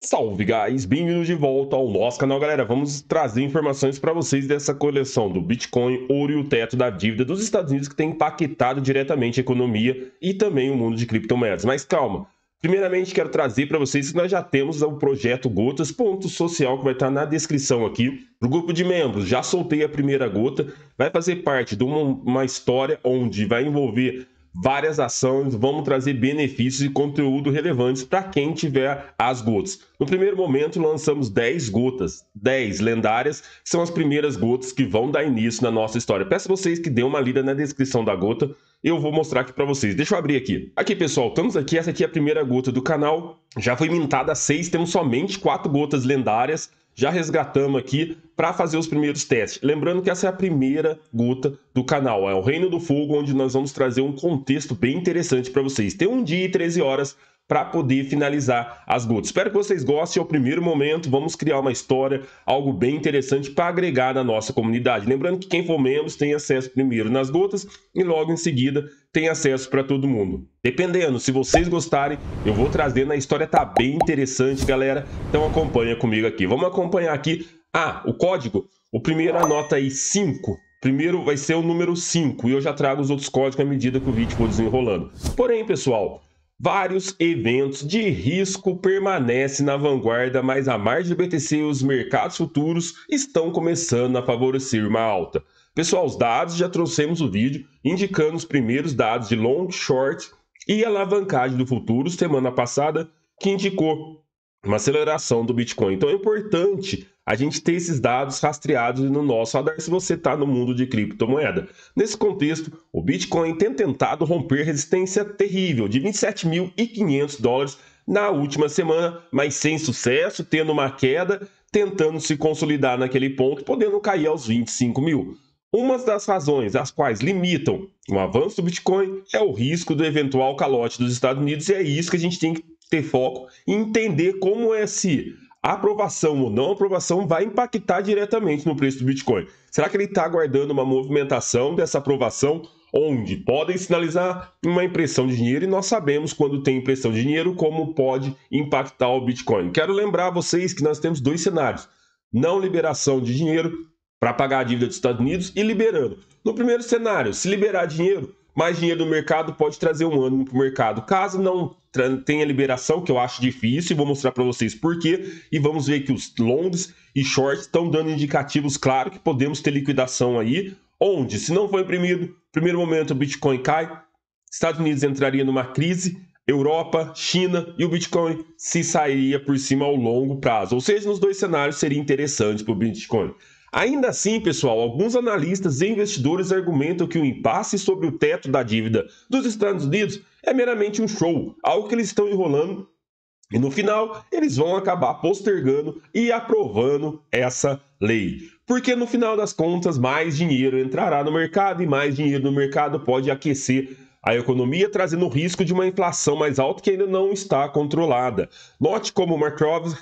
Salve, guys! Bem-vindos de volta ao nosso canal, galera. Vamos trazer informações para vocês dessa coleção do Bitcoin, ouro e o teto da dívida dos Estados Unidos que tem impactado diretamente a economia e também o mundo de criptomoedas. Mas calma, primeiramente quero trazer para vocês que nós já temos o projeto Gotas Ponto Social que vai estar tá na descrição aqui O grupo de membros. Já soltei a primeira gota, vai fazer parte de uma, uma história onde vai envolver várias ações, vamos trazer benefícios e conteúdo relevantes para quem tiver as gotas. No primeiro momento, lançamos 10 gotas, 10 lendárias, são as primeiras gotas que vão dar início na nossa história. Peço vocês que dêem uma lida na descrição da gota, eu vou mostrar aqui para vocês. Deixa eu abrir aqui. Aqui, pessoal, estamos aqui, essa aqui é a primeira gota do canal, já foi mintada 6, temos somente 4 gotas lendárias, já resgatamos aqui para fazer os primeiros testes. Lembrando que essa é a primeira gota do canal, é o Reino do Fogo, onde nós vamos trazer um contexto bem interessante para vocês. Tem um dia e 13 horas para poder finalizar as gotas. Espero que vocês gostem. É o primeiro momento. Vamos criar uma história, algo bem interessante para agregar na nossa comunidade. Lembrando que quem for membro tem acesso primeiro nas gotas e logo em seguida tem acesso para todo mundo. Dependendo, se vocês gostarem, eu vou trazendo. A história tá bem interessante, galera. Então acompanha comigo aqui. Vamos acompanhar aqui. Ah, o código. O primeiro anota aí 5, Primeiro vai ser o número 5 e eu já trago os outros códigos à medida que o vídeo for desenrolando. Porém, pessoal, Vários eventos de risco permanecem na vanguarda, mas a margem do BTC e os mercados futuros estão começando a favorecer uma alta. Pessoal, os dados já trouxemos o vídeo indicando os primeiros dados de long short e alavancagem do futuros semana passada, que indicou uma aceleração do Bitcoin. Então é importante a gente ter esses dados rastreados no nosso radar se você está no mundo de criptomoeda. Nesse contexto, o Bitcoin tem tentado romper resistência terrível de 27.500 dólares na última semana, mas sem sucesso, tendo uma queda, tentando se consolidar naquele ponto, podendo cair aos 25 mil. Uma das razões as quais limitam o avanço do Bitcoin é o risco do eventual calote dos Estados Unidos, e é isso que a gente tem que ter foco e entender como é se aprovação ou não aprovação vai impactar diretamente no preço do Bitcoin. Será que ele está aguardando uma movimentação dessa aprovação? Onde podem sinalizar uma impressão de dinheiro e nós sabemos quando tem impressão de dinheiro como pode impactar o Bitcoin. Quero lembrar vocês que nós temos dois cenários: não liberação de dinheiro para pagar a dívida dos Estados Unidos e liberando. No primeiro cenário, se liberar dinheiro, mais dinheiro do mercado pode trazer um ânimo para o mercado. Caso não tenha liberação, que eu acho difícil, vou mostrar para vocês por quê. E vamos ver que os longs e shorts estão dando indicativos, claro, que podemos ter liquidação aí. Onde, se não for imprimido, primeiro momento o Bitcoin cai, Estados Unidos entraria numa crise, Europa, China e o Bitcoin se sairia por cima ao longo prazo. Ou seja, nos dois cenários seria interessante para o Bitcoin. Ainda assim, pessoal, alguns analistas e investidores argumentam que o impasse sobre o teto da dívida dos Estados Unidos é meramente um show, algo que eles estão enrolando e no final, eles vão acabar postergando e aprovando essa lei. Porque no final das contas, mais dinheiro entrará no mercado e mais dinheiro no mercado pode aquecer a economia, trazendo o risco de uma inflação mais alta que ainda não está controlada. Note como Markov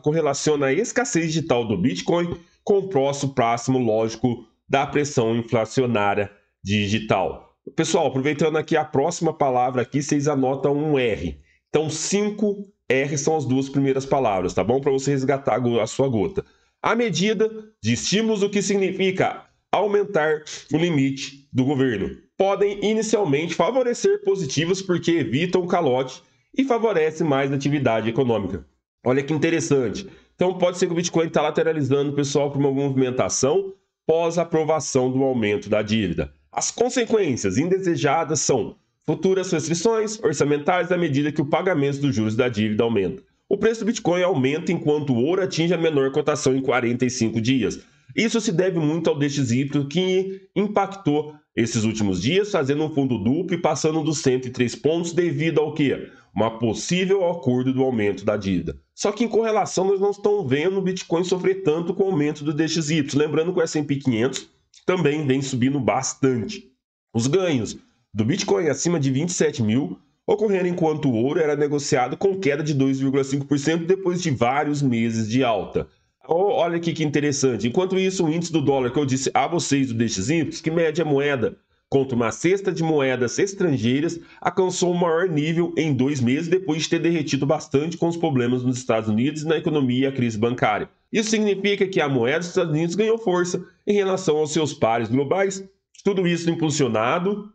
correlaciona a escassez digital do Bitcoin com o próximo próximo lógico da pressão inflacionária digital. Pessoal, aproveitando aqui a próxima palavra aqui, vocês anotam um R. Então, 5 R são as duas primeiras palavras, tá bom? Para você resgatar a sua gota. A medida de estímulos, o que significa aumentar o limite do governo. Podem inicialmente favorecer positivos porque evitam o calote e favorece mais a atividade econômica. Olha que interessante. Então pode ser que o Bitcoin está lateralizando o pessoal para uma movimentação pós aprovação do aumento da dívida. As consequências indesejadas são futuras restrições orçamentais à medida que o pagamento dos juros da dívida aumenta. O preço do Bitcoin aumenta enquanto o ouro atinge a menor cotação em 45 dias. Isso se deve muito ao DXY que impactou esses últimos dias, fazendo um fundo duplo e passando dos 103 pontos devido ao que? Uma possível acordo do aumento da dívida. Só que em correlação nós não estamos vendo o Bitcoin sofrer tanto com o aumento do DXY. Lembrando que o S&P 500 também vem subindo bastante. Os ganhos do Bitcoin acima de 27 mil ocorreram enquanto o ouro era negociado com queda de 2,5% depois de vários meses de alta olha aqui que interessante. Enquanto isso, o índice do dólar que eu disse a vocês do DXY, que mede a moeda contra uma cesta de moedas estrangeiras, alcançou o maior nível em dois meses depois de ter derretido bastante com os problemas nos Estados Unidos na economia e a crise bancária. Isso significa que a moeda dos Estados Unidos ganhou força em relação aos seus pares globais, tudo isso impulsionado,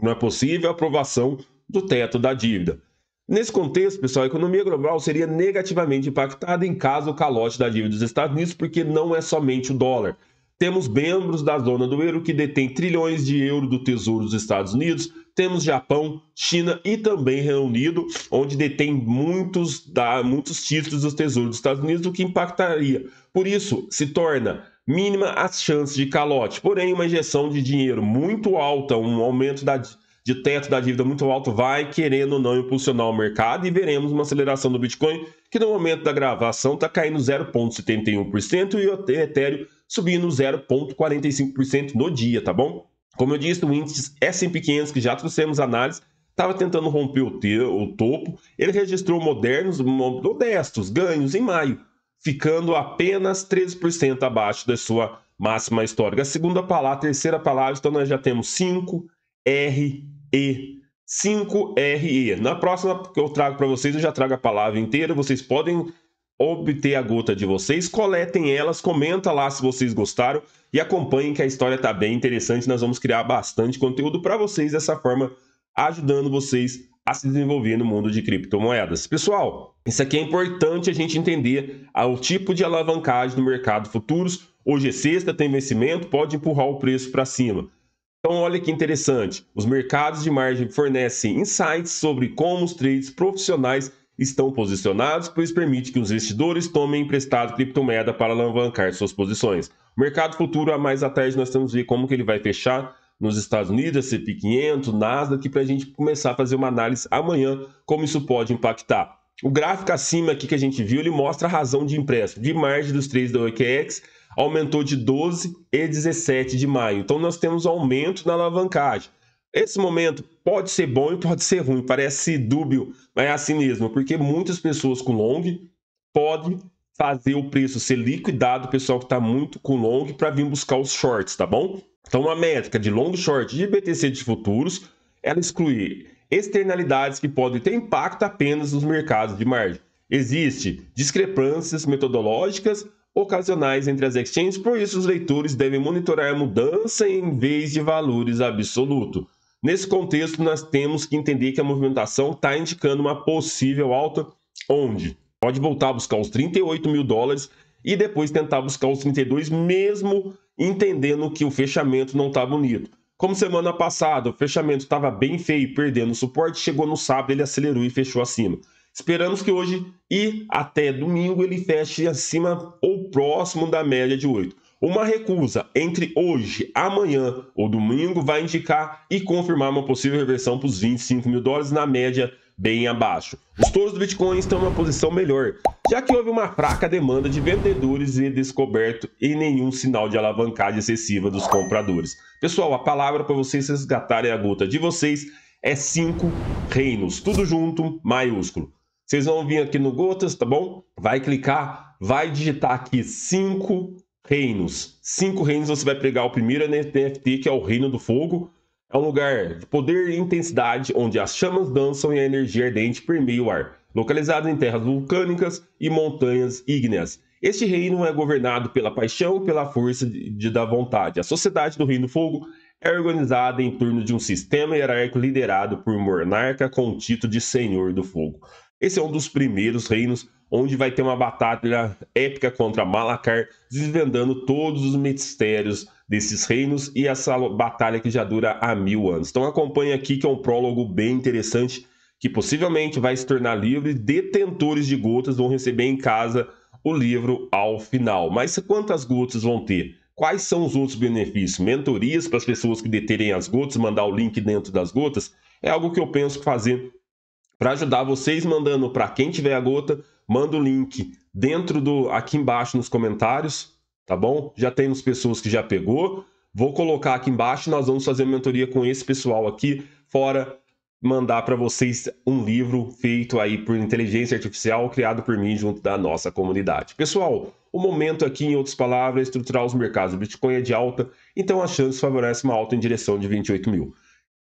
não é possível, a aprovação do teto da dívida. Nesse contexto, pessoal, a economia global seria negativamente impactada em caso o calote da dívida dos Estados Unidos, porque não é somente o dólar. Temos membros da zona do euro que detêm trilhões de euros do Tesouro dos Estados Unidos, temos Japão, China e também Reino Unido, onde detém muitos, da, muitos títulos do Tesouro dos Estados Unidos, o que impactaria. Por isso, se torna mínima as chances de calote. Porém, uma injeção de dinheiro muito alta, um aumento da de teto da dívida muito alto vai, querendo ou não, impulsionar o mercado e veremos uma aceleração do Bitcoin, que no momento da gravação está caindo 0,71% e o Ethereum subindo 0,45% no dia, tá bom? Como eu disse, o índice S&P 500, que já trouxemos análise, estava tentando romper o, te o topo, ele registrou modernos, modestos ganhos em maio, ficando apenas 13% abaixo da sua máxima histórica. A segunda palavra, a terceira palavra, então nós já temos 5%, R-E. 5RE. Na próxima que eu trago para vocês, eu já trago a palavra inteira. Vocês podem obter a gota de vocês, coletem elas, comenta lá se vocês gostaram e acompanhem que a história tá bem interessante. Nós vamos criar bastante conteúdo para vocês dessa forma, ajudando vocês a se desenvolver no mundo de criptomoedas. Pessoal, isso aqui é importante a gente entender o tipo de alavancagem do mercado futuros. Hoje é sexta, tem vencimento, pode empurrar o preço para cima. Então, olha que interessante. Os mercados de margem fornecem insights sobre como os trades profissionais estão posicionados, pois permite que os investidores tomem emprestado criptomoeda para alavancar suas posições. O mercado futuro, a mais à tarde, nós temos ver como que ele vai fechar nos Estados Unidos, a CP500, Nasdaq, para a gente começar a fazer uma análise amanhã, como isso pode impactar. O gráfico acima aqui que a gente viu, ele mostra a razão de empréstimo de margem dos trades da OKEx aumentou de 12 e 17 de maio. Então nós temos aumento na alavancagem. Esse momento pode ser bom e pode ser ruim, parece dúbio, mas é assim mesmo, porque muitas pessoas com long podem fazer o preço ser liquidado, o pessoal que está muito com long, para vir buscar os shorts, tá bom? Então, uma métrica de long short de BTC de futuros, ela exclui externalidades que podem ter impacto apenas nos mercados de margem. Existem discrepâncias metodológicas ocasionais entre as exchanges, por isso os leitores devem monitorar a mudança em vez de valores absolutos. Nesse contexto, nós temos que entender que a movimentação está indicando uma possível alta, onde pode voltar a buscar os 38 mil dólares e depois tentar buscar os 32, mesmo entendendo que o fechamento não está bonito. Como semana passada, o fechamento estava bem feio, perdendo o suporte, chegou no sábado, ele acelerou e fechou acima. Esperamos que hoje e até domingo ele feche acima ou próximo da média de 8. Uma recusa entre hoje, amanhã ou domingo vai indicar e confirmar uma possível reversão para os 25 mil dólares na média bem abaixo. Os touros do Bitcoin estão em uma posição melhor, já que houve uma fraca demanda de vendedores e descoberto e nenhum sinal de alavancagem excessiva dos compradores. Pessoal, a palavra para vocês resgatarem a gota de vocês é cinco reinos, tudo junto, maiúsculo. Vocês vão vir aqui no Gotas, tá bom? Vai clicar, vai digitar aqui cinco reinos. Cinco reinos você vai pegar o primeiro NFT, que é o Reino do Fogo. É um lugar de poder e intensidade, onde as chamas dançam e a energia ardente permeia o ar. Localizado em terras vulcânicas e montanhas ígneas. Este reino é governado pela paixão e pela força de, de, da vontade. A sociedade do Reino do Fogo é organizada em torno de um sistema hierárquico liderado por um monarca com o título de Senhor do Fogo. Esse é um dos primeiros reinos onde vai ter uma batalha épica contra Malacar, desvendando todos os mistérios desses reinos e essa batalha que já dura há mil anos. Então acompanha aqui que é um prólogo bem interessante que possivelmente vai se tornar livre. Detentores de gotas vão receber em casa o livro ao final. Mas quantas gotas vão ter? Quais são os outros benefícios? Mentorias para as pessoas que deterem as gotas, mandar o link dentro das gotas, é algo que eu penso fazer para ajudar vocês mandando para quem tiver a gota, manda o link dentro do aqui embaixo nos comentários, tá bom? Já tem uns pessoas que já pegou. Vou colocar aqui embaixo, nós vamos fazer mentoria com esse pessoal aqui, fora mandar para vocês um livro feito aí por inteligência artificial, criado por mim junto da nossa comunidade. Pessoal, o momento aqui, em outras palavras, é estruturar os mercados. O Bitcoin é de alta, então as chances favorecem uma alta em direção de 28 mil.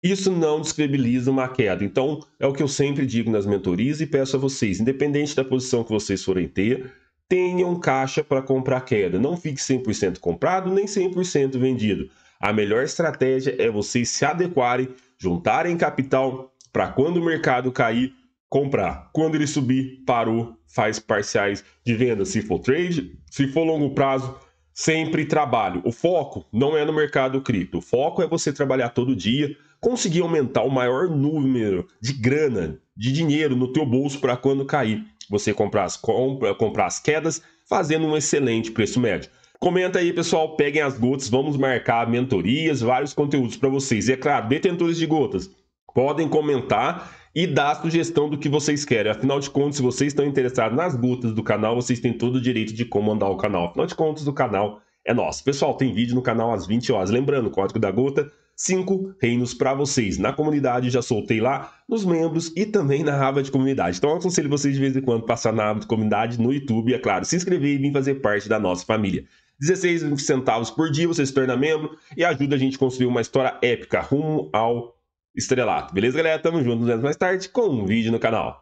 Isso não descrebiliza uma queda. Então, é o que eu sempre digo nas mentorias e peço a vocês, independente da posição que vocês forem ter, tenham caixa para comprar queda. Não fique 100% comprado nem 100% vendido. A melhor estratégia é vocês se adequarem, juntarem capital para quando o mercado cair, comprar. Quando ele subir, parou, faz parciais de venda. Se for trade, se for longo prazo, sempre trabalho. O foco não é no mercado cripto. O foco é você trabalhar todo dia conseguir aumentar o maior número de grana, de dinheiro no teu bolso para quando cair, você comprar as, compras, comprar as quedas, fazendo um excelente preço médio. Comenta aí, pessoal, peguem as gotas, vamos marcar mentorias, vários conteúdos para vocês. E é claro, detentores de gotas, podem comentar e dar a sugestão do que vocês querem. Afinal de contas, se vocês estão interessados nas gotas do canal, vocês têm todo o direito de comandar o canal. Afinal de contas, o canal é nosso. Pessoal, tem vídeo no canal às 20 horas. Lembrando, código da gota cinco reinos para vocês. Na comunidade, já soltei lá nos membros e também na aba de comunidade. Então, eu aconselho vocês de vez em quando passar na aba de comunidade no YouTube, é claro, se inscrever e vir fazer parte da nossa família. 16 centavos por dia, você se torna membro e ajuda a gente a construir uma história épica rumo ao estrelato. Beleza, galera? Tamo junto, nos vemos mais tarde com um vídeo no canal.